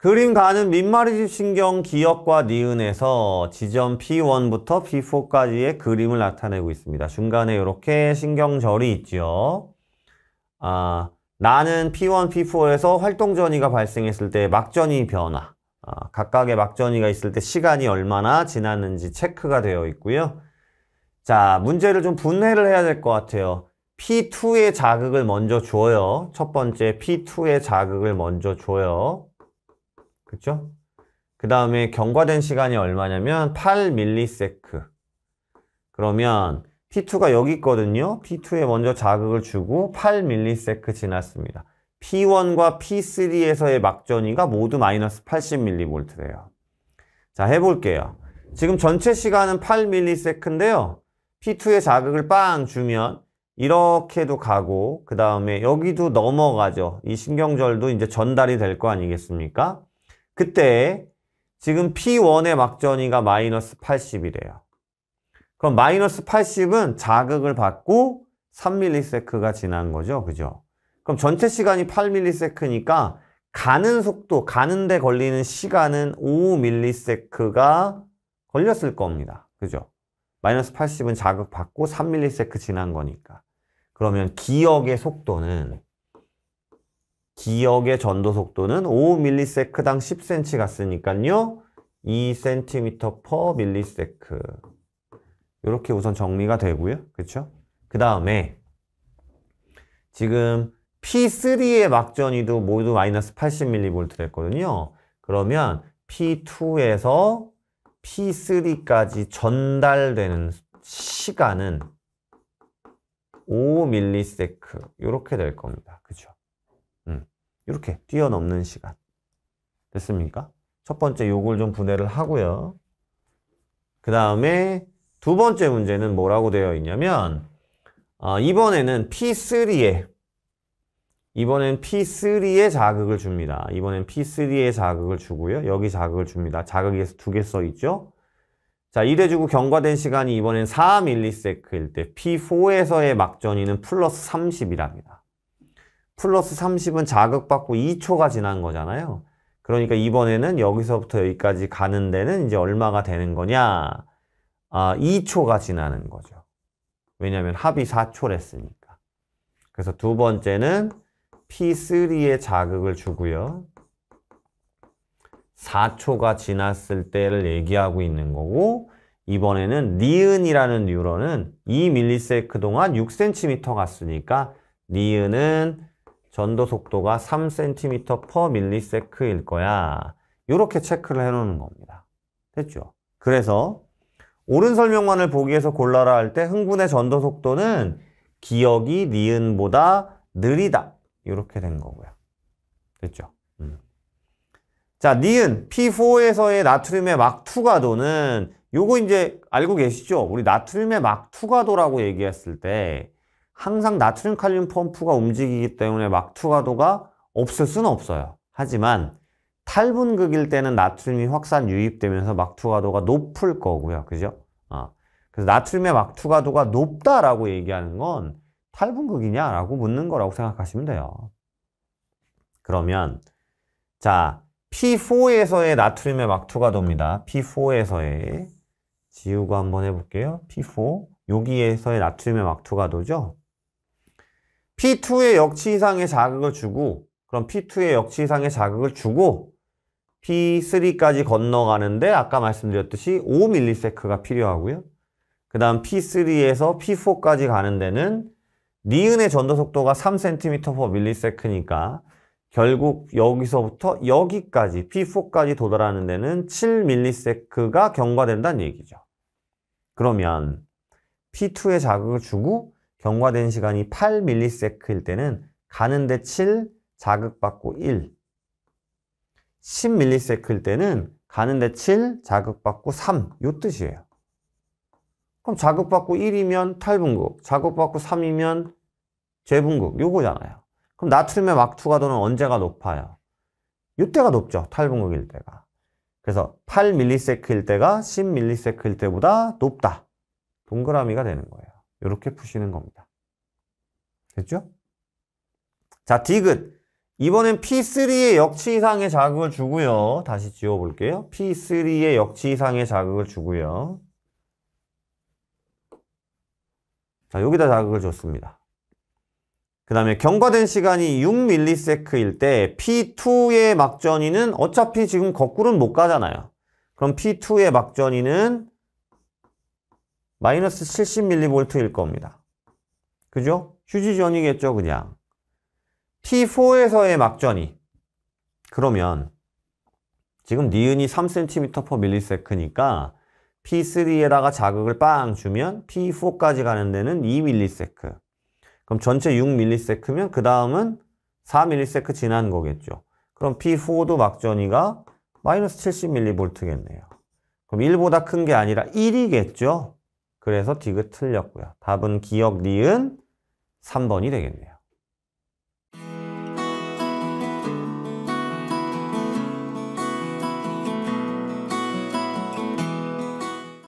그림 가는 민마리집 신경 기역과 니은에서 지점 P1부터 P4까지의 그림을 나타내고 있습니다. 중간에 이렇게 신경절이 있죠. 아, 나는 P1, P4에서 활동전이가 발생했을 때 막전이 변화. 아, 각각의 막전이가 있을 때 시간이 얼마나 지났는지 체크가 되어 있고요. 자, 문제를 좀 분해를 해야 될 것 같아요. P2의 자극을 먼저 줘요. 첫 번째 P2의 자극을 먼저 줘요. 그쵸? 그 다음에 경과된 시간이 얼마냐면 8밀리세크 그러면 P2가 여기 있거든요 P2에 먼저 자극을 주고 8밀리세크 지났습니다 P1과 P3에서의 막전이가 모두 마이너스 80밀리볼트래요 자 해볼게요 지금 전체 시간은 8밀리세크인데요 P2에 자극을 빵 주면 이렇게도 가고 그 다음에 여기도 넘어가죠 이 신경절도 이제 전달이 될 거 아니겠습니까 그때 지금 P1의 막전이가 마이너스 80이래요. 그럼 마이너스 80은 자극을 받고 3ms가 지난 거죠. 그죠? 그럼 전체 시간이 8ms니까 가는 속도, 가는데 걸리는 시간은 5ms가 걸렸을 겁니다. 그죠? 마이너스 80은 자극받고 3ms 지난 거니까. 그러면 기억의 속도는 기억의 전도 속도는 5밀리세크당 10cm 갔으니까요. 2cm per 밀리세크 이렇게 우선 정리가 되고요. 그렇죠? 그 다음에 지금 P3의 막전이도 모두 마이너스 80mV 됐거든요. 그러면 P2에서 P3까지 전달되는 시간은 5 밀리세크 이렇게 될 겁니다. 그렇죠? 음. 이렇게 뛰어넘는 시간. 됐습니까? 첫 번째 요걸 좀 분해를 하고요. 그 다음에 두 번째 문제는 뭐라고 되어 있냐면 어, 이번에는 P3에 이번엔 P3에 자극을 줍니다. 이번엔 P3에 자극을 주고요. 여기 자극을 줍니다. 자극에두개 써 있죠. 자, 이래주고 경과된 시간이 이번엔 4ms일 때 P4에서의 막전이는 플러스 30이랍니다. 플러스 30은 자극받고 2초가 지난 거잖아요. 그러니까 이번에는 여기서부터 여기까지 가는 데는 이제 얼마가 되는 거냐? 아, 2초가 지나는 거죠. 왜냐하면 합이 4초랬으니까. 그래서 두 번째는 P3에 자극을 주고요. 4초가 지났을 때를 얘기하고 있는 거고 이번에는 니은이라는 뉴런은 2밀리세크 동안 6cm 갔으니까 니은은 전도 속도가 3cm per 밀리세크일 거야. 이렇게 체크를 해놓는 겁니다. 됐죠? 그래서 옳은 설명만을 보기에서 골라라 할 때 흥분의 전도 속도는 기억이 니은보다 느리다. 이렇게 된 거고요. 됐죠? 음. 자, 니은 P4에서의 나트륨의 막 투과도는 요거 이제 알고 계시죠? 우리 나트륨의 막 투과도라고 얘기했을 때 항상 나트륨 칼륨 펌프가 움직이기 때문에 막투 가도가 없을 수는 없어요. 하지만 탈분극일 때는 나트륨이 확산 유입되면서 막투 가도가 높을 거고요. 그죠? 어. 그래서 나트륨의 막투 가도가 높다라고 얘기하는 건 탈분극이냐라고 묻는 거라고 생각하시면 돼요. 그러면 자 P4에서의 나트륨의 막투 가도입니다. P4에서의 지우고 한번 해볼게요. P4 여기에서의 나트륨의 막투 가도죠. P2의 역치 이상의 자극을 주고 그럼 P2의 역치 이상의 자극을 주고 P3까지 건너가는데 아까 말씀드렸듯이 5ms가 필요하고요. 그 다음 P3에서 P4까지 가는 데는 니은의 전도 속도가 3cm per 니까 결국 여기서부터 여기까지 P4까지 도달하는 데는 7ms가 경과된다는 얘기죠. 그러면 P2에 자극을 주고 경과된 시간이 8밀리세크일 때는 가는데 7, 자극받고 1. 10밀리세크일 때는 가는데 7, 자극받고 3. 요 뜻이에요. 그럼 자극받고 1이면 탈분국, 자극받고 3이면 재분국 요거잖아요. 그럼 나트륨의 막투 가도는 언제가 높아요? 요때가 높죠. 탈분국일 때가. 그래서 8밀리세크일 때가 10밀리세크일 때보다 높다. 동그라미가 되는 거예요. 이렇게 푸시는 겁니다. 됐죠? 자, 디귿. 이번엔 P3의 역치 이상의 자극을 주고요. 다시 지워볼게요. P3의 역치 이상의 자극을 주고요. 자, 여기다 자극을 줬습니다. 그 다음에 경과된 시간이 6밀리세크일 때 P2의 막전이는 어차피 지금 거꾸로는 못 가잖아요. 그럼 P2의 막전이는 마이너스 70mV일 겁니다. 그죠? 휴지전이겠죠, 그냥. P4에서의 막전이. 그러면 지금 니은이 3cm p e 밀리세크니까 P3에다가 자극을 빵 주면 P4까지 가는 데는 2밀리세크. 그럼 전체 6밀리세크면 그 다음은 4밀리세크 지난 거겠죠. 그럼 P4도 막전이가 마이너스 7 0밀리볼트겠네요 그럼 1보다 큰 게 아니라 1이겠죠. 그래서 디귿 틀렸고요. 답은 기억, 니은 3번이 되겠네요.